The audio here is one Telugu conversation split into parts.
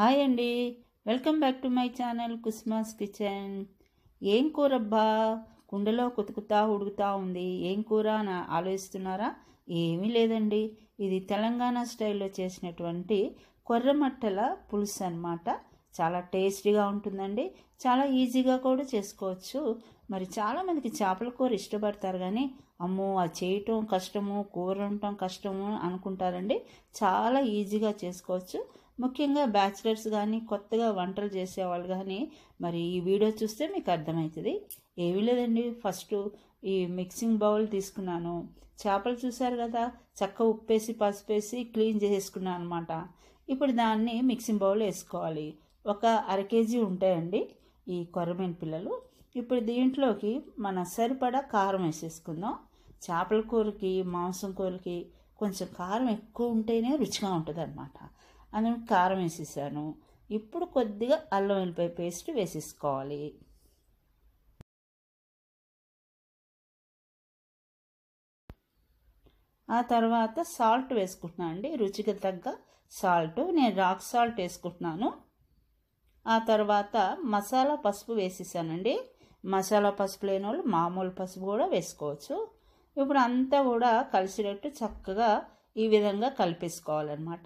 హాయ్ అండి welcome back to my channel కుస్మాస్ కిచెన్ ఏం కూరబ్బా కుండలో కుతుకుతా ఉడుకుతా ఉంది ఏం కూర అని ఆలోచిస్తున్నారా ఏమీ లేదండి ఇది తెలంగాణ స్టైల్లో చేసినటువంటి కొర్రమట్టల పులుసు అనమాట చాలా టేస్టీగా ఉంటుందండి చాలా ఈజీగా కూడా చేసుకోవచ్చు మరి చాలామందికి చేపల కూర ఇష్టపడతారు కానీ అమ్మో అది చేయటం కష్టము కూర ఉండటం కష్టము అనుకుంటారండి చాలా ఈజీగా చేసుకోవచ్చు ముఖ్యంగా బ్యాచిలర్స్ కానీ కొత్తగా వంటలు చేసేవాళ్ళు కానీ మరి ఈ వీడియో చూస్తే మీకు అర్థమవుతుంది ఏమీ లేదండి ఫస్ట్ ఈ మిక్సింగ్ బౌల్ తీసుకున్నాను చేపలు చూశారు కదా చక్క ఉప్పేసి పసుపేసి క్లీన్ చేసేసుకున్నాను అనమాట ఇప్పుడు దాన్ని మిక్సింగ్ బౌల్ వేసుకోవాలి ఒక అర కేజీ ఉంటాయండి ఈ కొరమైన పిల్లలు ఇప్పుడు దీంట్లోకి మన సరిపడా కారం వేసేసుకుందాం చేపల కూరకి మాంసం కూరకి కొంచెం కారం ఎక్కువ ఉంటేనే రుచిగా ఉంటుంది అనమాట అని కారం వేసేసాను ఇప్పుడు కొద్దిగా అల్లం వెల్లిపాయ పేస్ట్ వేసేసుకోవాలి ఆ తర్వాత సాల్ట్ వేసుకుంటున్నాను అండి రుచికి తగ్గ సాల్ట్ నేను రాక్ సాల్ట్ వేసుకుంటున్నాను ఆ తర్వాత మసాలా పసుపు వేసేసానండి మసాలా పసుపు లేని వాళ్ళు మామూలు పసుపు కూడా వేసుకోవచ్చు ఇప్పుడు అంతా కూడా కలిసినట్టు చక్కగా ఈ విధంగా కలిపేసుకోవాలన్నమాట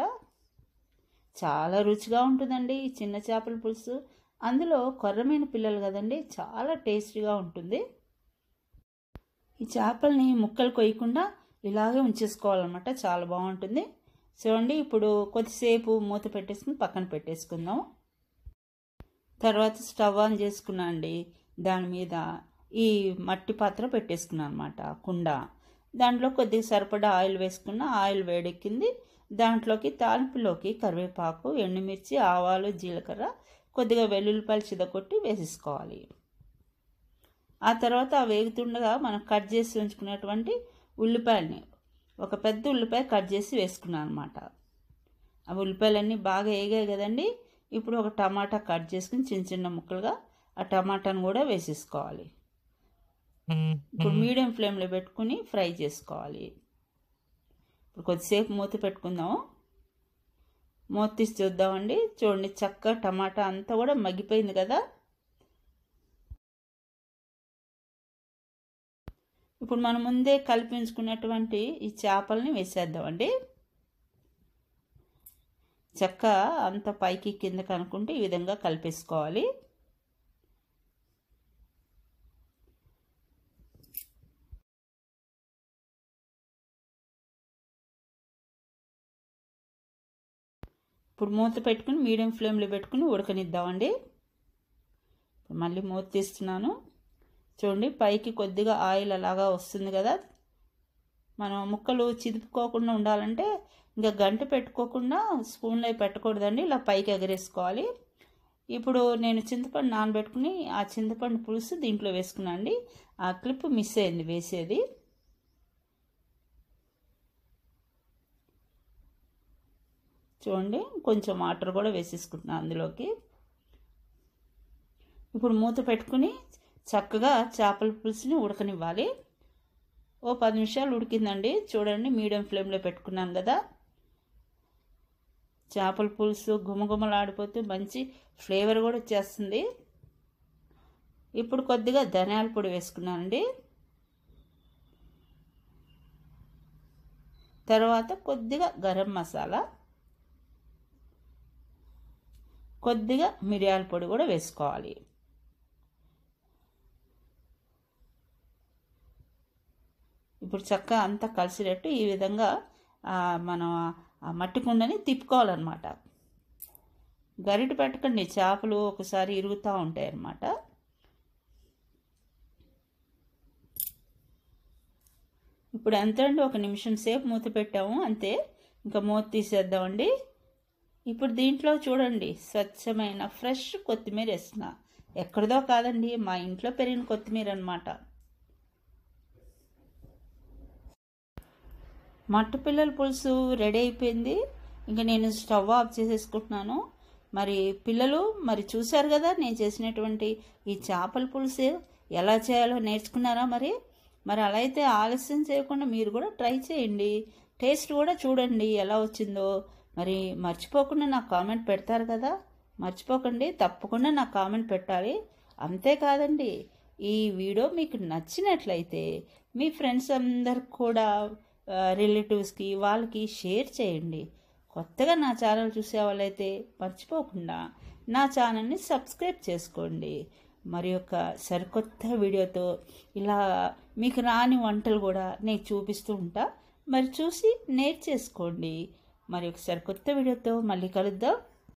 చాలా రుచిగా ఉంటుందండి ఈ చిన్న చేపల పులుసు అందులో కొర్రమైన పిల్లలు కదండి చాలా టేస్టీగా ఉంటుంది ఈ చేపల్ని ముక్కలు కొయ్యకుండా ఇలాగే ఉంచేసుకోవాలన్నమాట చాలా బాగుంటుంది చూడండి ఇప్పుడు కొద్దిసేపు మూత పెట్టేసుకుని పక్కన పెట్టేసుకుందాం తర్వాత స్టవ్ ఆన్ చేసుకున్నాను అండి దాని మీద ఈ మట్టి పాత్ర పెట్టేసుకున్నాను అనమాట కుండ దాంట్లో కొద్దిగా సరిపడా ఆయిల్ వేసుకున్న ఆయిల్ వేడెక్కింది దాంట్లోకి తాలింపులోకి కరివేపాకు ఎండుమిర్చి ఆవాలు జీలకర్ర కొద్దిగా వెల్లుల్లిపాయలు చిదగొట్టి వేసేసుకోవాలి ఆ తర్వాత వేగుతుండగా మనం కట్ చేసి ఉంచుకున్నటువంటి ఉల్లిపాయలని ఒక పెద్ద ఉల్లిపాయ కట్ చేసి వేసుకున్నాను అనమాట ఆ ఉల్లిపాయలన్నీ బాగా వేగాయి కదండి ఇప్పుడు ఒక టమాటా కట్ చేసుకుని చిన్న చిన్న ముక్కలుగా ఆ టమాటాను కూడా వేసేసుకోవాలి ఇప్పుడు మీడియం ఫ్లేమ్లో పెట్టుకుని ఫ్రై చేసుకోవాలి ఇప్పుడు కొద్దిసేపు మూత పెట్టుకుందాము మూత తీసి చూద్దామండి చూడండి చక్క టమాటా అంతా కూడా మగ్గిపోయింది కదా ఇప్పుడు మనం ముందే కల్పించుకున్నటువంటి ఈ చేపల్ని వేసేద్దామండి చెక్క అంత పైకి కింద కనుక్కుంటే ఈ విధంగా కలిపేసుకోవాలి ఇప్పుడు మూత పెట్టుకుని మీడియం ఫ్లేమ్లో పెట్టుకుని ఉడకనిద్దామండి మళ్ళీ మూత తీస్తున్నాను చూడండి పైకి కొద్దిగా ఆయిల్ అలాగా వస్తుంది కదా మనం ముక్కలు చిదుపుకోకుండా ఉండాలంటే ఇంకా గంట పెట్టుకోకుండా స్పూన్లో పెట్టకూడదండి ఇలా పైకి ఎగరేసుకోవాలి ఇప్పుడు నేను చింతపండు నానబెట్టుకుని ఆ చింతపండు పులుసు దీంట్లో వేసుకున్నాను అండి ఆ క్లిప్ మిస్ అయింది వేసేది చూడండి కొంచెం వాటర్ కూడా వేసేసుకుంటున్నా అందులోకి ఇప్పుడు మూత పెట్టుకుని చక్కగా చేపల పులుసుని ఉడకనివ్వాలి ఓ పది నిమిషాలు ఉడికిందండి చూడండి మీడియం ఫ్లేమ్లో పెట్టుకున్నాను కదా చేపల పులుసు గుమగుమలాడిపోతే మంచి ఫ్లేవర్ కూడా వచ్చేస్తుంది ఇప్పుడు కొద్దిగా ధనియాల పొడి వేసుకున్నానండి తర్వాత కొద్దిగా గరం మసాలా కొద్దిగా మిరియాల పొడి కూడా వేసుకోవాలి ఇప్పుడు చక్కగా అంతా కలిసినట్టు ఈ విధంగా మనం మట్టి కుండని తిప్పుకోవాలన్నమాట గరిట పెట్టకండి చేపలు ఒకసారి ఇరుగుతూ ఉంటాయి అన్నమాట ఇప్పుడు ఎంత అండి ఒక నిమిషం సేపు మూత పెట్టాము అంతే ఇంకా మూత తీసేద్దామండి ఇప్పుడు దీంట్లో చూడండి స్వచ్ఛమైన ఫ్రెష్ కొత్తిమీర వేసిన ఎక్కడిదో కాదండి మా ఇంట్లో పెరిగిన కొత్తిమీర అనమాట మట్టపిల్లల పులుసు రెడీ అయిపోయింది ఇంకా నేను స్టవ్ ఆఫ్ చేసేసుకుంటున్నాను మరి పిల్లలు మరి చూశారు కదా నేను చేసినటువంటి ఈ చేపల పులుసు ఎలా చేయాలో నేర్చుకున్నారా మరి మరి అలా అయితే ఆలస్యం చేయకుండా మీరు కూడా ట్రై చేయండి టేస్ట్ కూడా చూడండి ఎలా వచ్చిందో మరి మర్చిపోకుండా నాకు కామెంట్ పెడతారు కదా మర్చిపోకండి తప్పకుండా నాకు కామెంట్ పెట్టాలి అంతేకాదండి ఈ వీడియో మీకు నచ్చినట్లయితే మీ ఫ్రెండ్స్ అందరికి కూడా రిలేటివ్స్కి వాళ్ళకి షేర్ చేయండి కొత్తగా నా ఛానల్ చూసే వాళ్ళైతే మర్చిపోకుండా నా ఛానల్ని సబ్స్క్రైబ్ చేసుకోండి మరి యొక్క సరికొత్త వీడియోతో ఇలా మీకు రాని వంటలు కూడా నేను చూపిస్తూ ఉంటా మరి చూసి నేర్చేసుకోండి మరి ఒకసారి కొత్త వీడియోతో మళ్ళీ కలుద్దాం